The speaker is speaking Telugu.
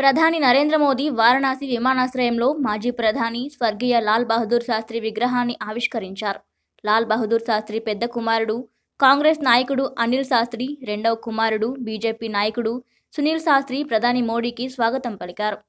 ప్రధాని నరేంద్ర మోదీ వారణాసి విమానాశ్రయంలో మాజీ ప్రధాని స్వర్గీయ లాల్ బహదూర్ శాస్త్రి విగ్రహాన్ని ఆవిష్కరించారు లాల్ బహదూర్ శాస్త్రి పెద్ద కుమారుడు కాంగ్రెస్ నాయకుడు అనిల్ శాస్త్రి రెండవ కుమారుడు బీజేపీ నాయకుడు సునీల్ శాస్త్రి ప్రధాని మోడీకి స్వాగతం పలికారు